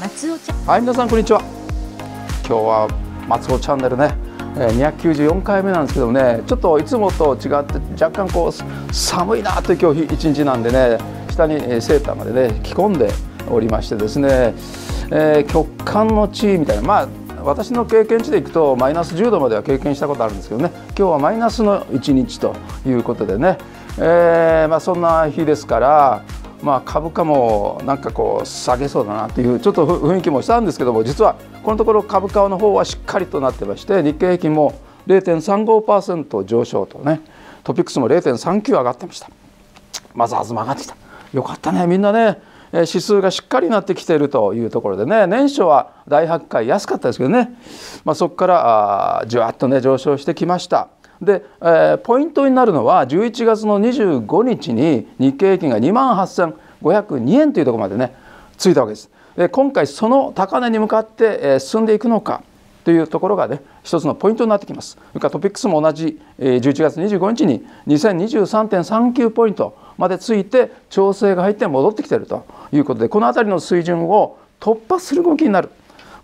松尾ちゃんはい皆さんこんにちは今日は松尾チャンネルね294回目なんですけどねちょっといつもと違って若干こう寒いなという今日一日なんでね下にセーターまでね着込んでおりましてですね、えー、極寒の地みたいなまあ私の経験値でいくとマイナス10度までは経験したことあるんですけどね今日はマイナスの一日ということでね、えー、まあ、そんな日ですからまあ、株価もなんかこう下げそうだなというちょっと雰囲気もしたんですけども実はこのところ株価の方はしっかりとなってまして日経平均も0.35%上昇とねトピックスも0.39上がってましたマザーズも上がってきたよかったねみんなね指数がしっかりなってきているというところでね年初は大発回安かったですけどね、まあ、そこからあじわっとね上昇してきました。で、えー、ポイントになるのは11月の25日に日経平均が2万8502円というところまでねついたわけです。で今回その高値に向かって、え進んでいくのかというところがね一つのポイントになってきます。それからトピックスも同じ、え11月25日に2023.39ポイントまでついて調整が入って戻ってきているということでこの辺りの水準を突破する動きになる。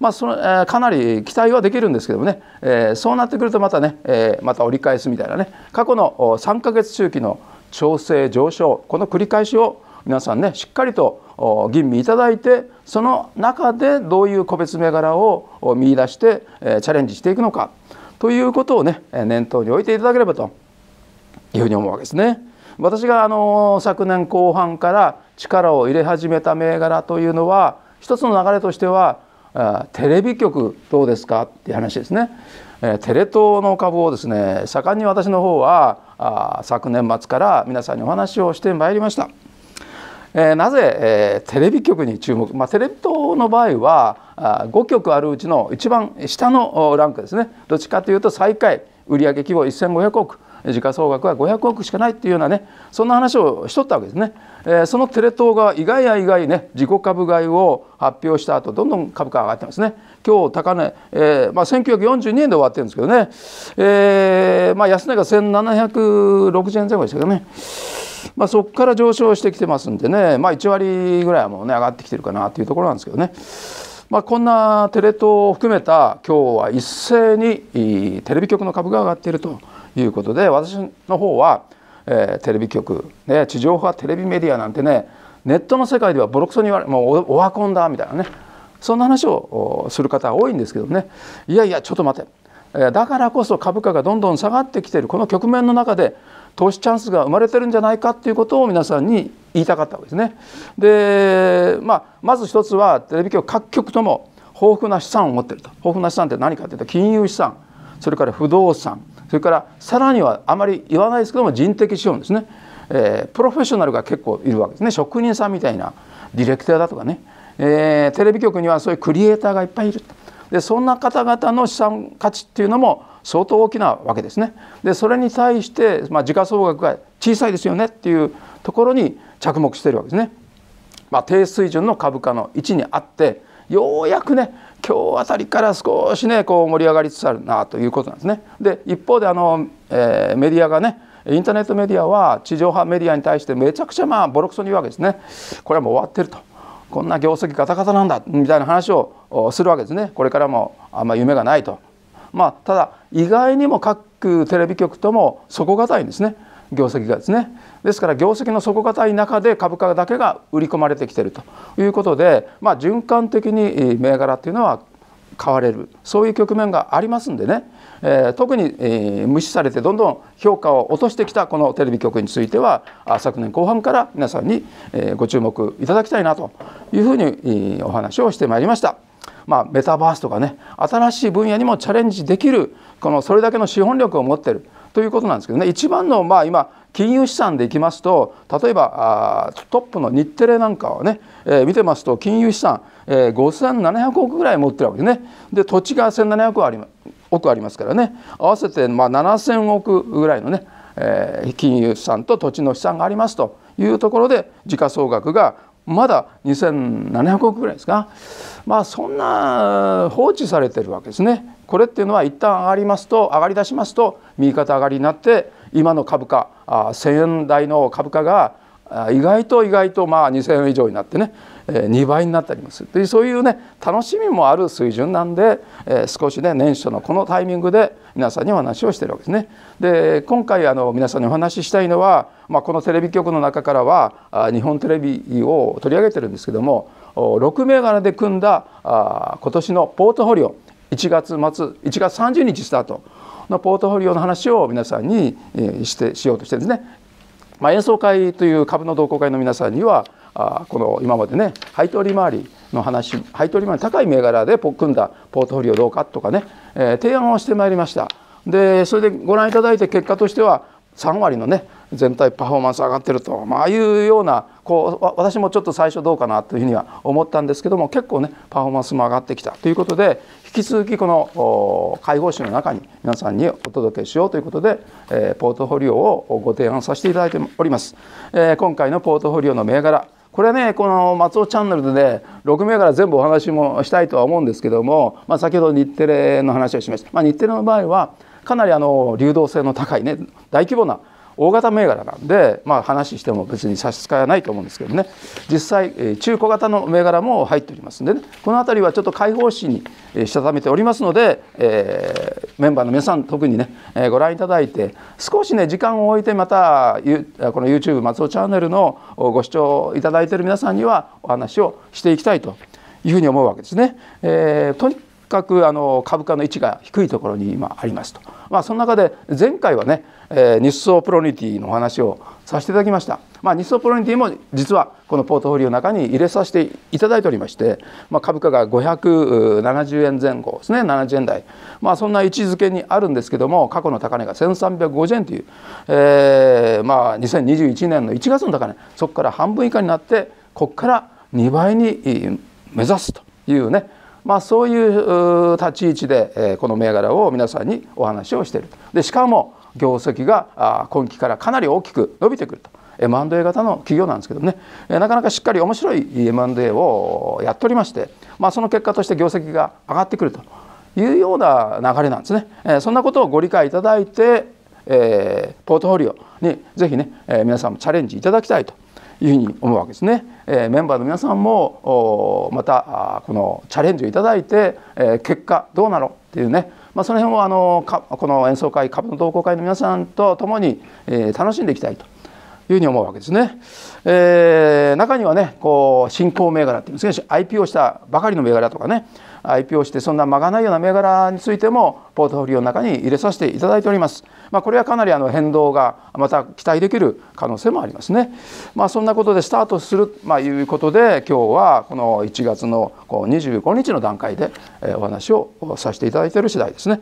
まあ、そのかなり期待はできるんですけどもね、えそうなってくるとまたね、えまた折り返すみたいなね過去の3ヶ月周期の調整上昇この繰り返しを皆さんねしっかりと吟味いただいてその中でどういう個別銘柄を見いだしてチャレンジしていくのかということをね念頭に置いていただければというふうに思うわけですね。私があの昨年後半から力を入れ始めた銘柄というのは一つの流れとしてはテレビ局どうですかっていう話ですね、えテレ東の株をですね盛んに私の方は昨年末から皆さんにお話をしてまいりました、えなぜ、えテレビ局に注目、まあ、テレビ東の場合は5局あるうちの一番下のランクですねどっちかというと最下位売上規模1500億時価総額は500億しかないっていうようなねそんな話をしとったわけですね、えー、そのテレ東が意外や意外ね自己株買いを発表した後どんどん株価上がってますね今日高値、えーまあ、1942円で終わってるんですけどね、えーまあ、安値が1760円前後でしたけどねまあ、そこから上昇してきてますんでね、まあ、1割ぐらいはもうね上がってきてるかなというところなんですけどね、まあ、こんなテレ東を含めた今日は一斉にテレビ局の株が上がっているということで私の方は、えー、テレビ局、ね、地上波テレビメディアなんてねネットの世界ではボロクソに言われもうオワコンだみたいなねそんな話をする方が多いんですけどねいやいやちょっと待てだからこそ株価がどんどん下がってきているこの局面の中で投資チャンスが生まれてるんじゃないかっていうことを皆さんに言いたかったわけですね。で、まあ、まず一つはテレビ局各局とも豊富な資産を持っていると豊富な資産って何かというと金融資産それから不動産それからさらにはあまり言わないですけども人的資本ですね、えー、プロフェッショナルが結構いるわけですね職人さんみたいなディレクターだとかね、えー、テレビ局にはそういうクリエイターがいっぱいいるでそんな方々の資産価値っていうのも相当大きなわけですねでそれに対して、まあ、時価総額が小さいですよねっていうところに着目してるわけですね。まあ、低水準の株価の位置にあってようやくね今日あたりから少しねこう盛り上がりつつあるなということなんですね。で一方であの、えー、メディアがねインターネットメディアは地上波メディアに対してめちゃくちゃまあボロクソに言うわけですね。これはもう終わってるとこんな業績ガタガタなんだみたいな話をするわけですね。これからもあんま夢がないと。まあ、ただ意外にも各テレビ局とも底堅いんですね。業績がですねですから業績の底堅い中で株価だけが売り込まれてきてるということで、まあ、循環的に銘柄っていうのは買われるそういう局面がありますんでね、えー、特に、えー、無視されてどんどん評価を落としてきたこのテレビ局については昨年後半から皆さんに、えー、ご注目いただきたいなというふうに、えお話をしてまいりました。まあ、メタバースとかね新しい分野にもチャレンジできるこのそれだけの資本力を持ってるということなんですけどね一番のまあ今金融資産でいきますと例えばトップの日テレなんかはね、えー、見てますと金融資産、えー、5700億ぐらい持ってるわけねで土地が1700あり億ありますからね合わせてまあ7000億ぐらいのね、えー、金融資産と土地の資産がありますというところで時価総額がまだ2700億ぐらいですかまあそんな放置されてるわけですねこれっていうのは一旦上がりますと上がり出しますと右肩上がりになって今の株価1,000円台の株価が意外と意外とまあ2,000円以上になってね2倍になったりもするというそういうね楽しみもある水準なんで少しね年初のこのタイミングで皆さんにお話をしてるわけですね。で今回あの皆さんにお話ししたいのは、まあ、このテレビ局の中からは日本テレビを取り上げてるんですけども6銘柄で組んだ今年のポートフォリオ1月末1月30日スタートのポートフォリオの話を皆さんにしてしようとしてるんですね。まあ、演奏会という株の同好会の皆さんにはあこの今までね配当利回りの話配当利回り高い銘柄で組んだポートフォリオどうかとかね、えー、提案をしてまいりました。でそれでご覧いただいて結果としては3割のね全体パフォーマンス上がってると、まああいうようなこう私もちょっと最初どうかなというふうには思ったんですけども結構ねパフォーマンスも上がってきたということで引き続きこの解放誌の中に皆さんにお届けしようということで、えー、ポートフォリオをご提案させていただいております。えー、今回のポートフォリオの銘柄これはねこの松尾チャンネルでね6銘柄全部お話もしたいとは思うんですけども、まあ、先ほど日テレの話をしました、まあ、日テレの場合はかなりあの流動性の高いね大規模な大型銘柄なんで、まあ、話しても別に差し支えないと思うんですけどね実際、中古型の銘柄も入っておりますんでねこの辺りはちょっと開放誌にしたためておりますので、えー、メンバーの皆さん特にね、えー、ご覧いただいて少しね時間を置いてまたこの YouTube 松尾チャンネルのご視聴いただいている皆さんにはお話をしていきたいというふうに思うわけですね。えーかあの株価の位置が低いところに今ありますと、まあ、その中で前回はね、えー、日総プロニティのお話をさせていただきました、まあ、日総プロニティも実はこのポートフォリオの中に入れさせていただいておりまして、まあ、株価が570円前後ですね70円台、まあ、そんな位置づけにあるんですけども過去の高値が1350円という、えーまあ、2021年の1月の高値そこから半分以下になってここから2倍に目指すというねまあ、そういう立ち位置で、えこの銘柄を皆さんにお話をしているでしかも業績が今期からかなり大きく伸びてくると M&A 型の企業なんですけどねなかなかしっかり面白い M&A をやっておりまして、まあ、その結果として業績が上がってくるというような流れなんですね。そんなことをご理解いただいてえー、ポートフォリオにぜひね、えー、皆さんもチャレンジいただきたいというふうに思うわけですね。えメンバーの皆さんもまたこのチャレンジをいただいて、え結果どうなのっていうね、まあ、その辺をあのこの演奏会株の同好会の皆さんと共に、え楽しんでいきたいと。いうふうに思うわけですね。えー、中にはねこう新興銘柄っていうんですけ IPO したばかりの銘柄とかね IPO してそんな間がないような銘柄についてもポートフォリオの中に入れさせていただいております。まあ、これはかなりあの変動がまた期待できる可能性もありますね。まあ、そんなことでスタートする、まあ、いうことで今日はこの1月のこう25日の段階でお話をさせていただいている次第ですね。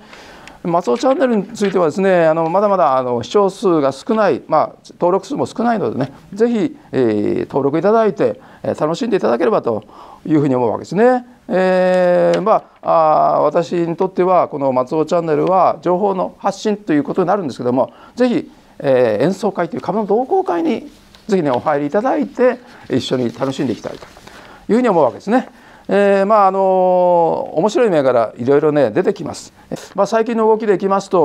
松尾チャンネルについてはですねあのまだまだあの視聴数が少ない、まあ、登録数も少ないのでね是非、えー、登録いただいて、えー、楽しんでいただければというふうに思うわけですね。えー、まああ私にとってはこの松尾チャンネルは情報の発信ということになるんですけども是非、えー、演奏会という株の同好会に是非ねお入りいただいて一緒に楽しんでいきたいというふうに思うわけですね。えー、まああの面白い銘柄いろいろね出てきます。まあ、最近の動きでいきますと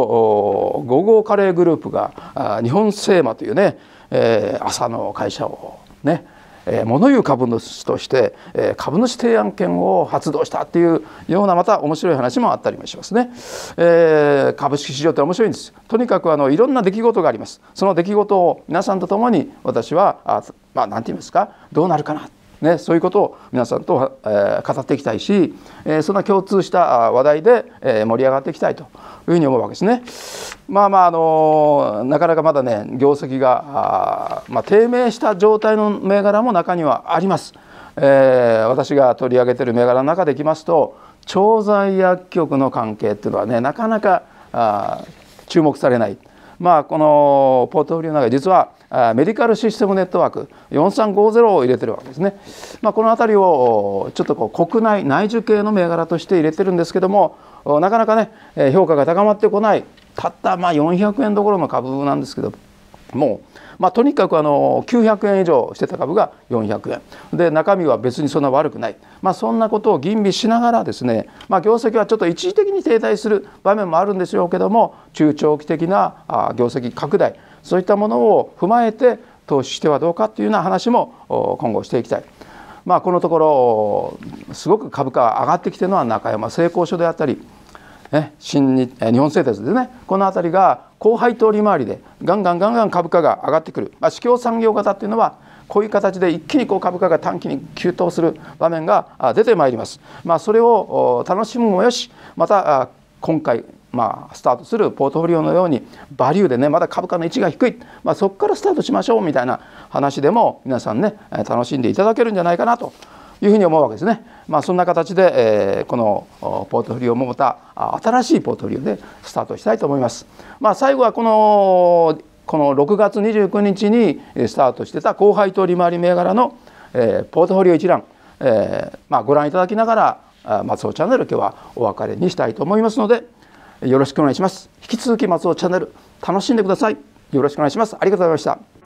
午後カレーグループが日本製麻というね、えー、朝の会社をねえ物言う株主として、え株主提案権を発動したっていうようなまた面白い話もあったりもしますね、えー、株式市場って面白いんですとにかくあのいろんな出来事がありますその出来事を皆さんと共に私はあまあ何て言いますかどうなるかなね、そういうことを皆さんと、えー、語っていきたいし、えー、そんな共通した話題で、えー、盛り上がっていきたいというふうに思うわけですね。まあまあ、あのなかなかまだね業績があ、まあ、低迷した状態の銘柄も中にはあります。えー、私が取り上げてる銘柄の中でいきますと調剤薬局の関係っていうのはねなかなかあ注目されない。まあ、このポートフォリオの中で実はメディカルシステムネットワーク4350を入れてるわけですね、まあ、この辺りをちょっとこう国内内需系の銘柄として入れてるんですけどもなかなかね評価が高まってこないたったまあ400円どころの株なんですけどもう、まあ、とにかくあの900円以上してた株が400円で中身は別にそんな悪くない、まあ、そんなことを吟味しながらですね、まあ、業績はちょっと一時的に停滞する場面もあるんでしょうけども中長期的な業績拡大そういったものを踏まえて投資してはどうかというような話も今後していきたい。まあ、このところすごく株価が上がってきてるのは中山製鋼所であったり、ね、新日日本製鉄でねこの辺りが高配当利回りでガンガンガンガン株価が上がってくる、まあ、市況産業型っていうのはこういう形で一気にこう株価が短期に急騰する場面が出てまいります。まあ、それを楽しむもよしまた今回まあ、スタートするポートフォリオのようにバリューでねまだ株価の位置が低い、まあ、そこからスタートしましょうみたいな話でも皆さんね楽しんでいただけるんじゃないかなというふうに思うわけですね。まあ、そんな形で、えー、このポートフォリオもまた新しいポートフォリオでスタートしたいと思います。まあ、最後はこのこの6月29日にスタートしてた後輩と利回り銘柄の、えー、ポートフォリオ一覧、えーまあ、ご覧いただきながら松尾チャンネル今日はお別れにしたいと思いますので。よろしくお願いします引き続き松尾チャンネル楽しんでくださいよろしくお願いしますありがとうございました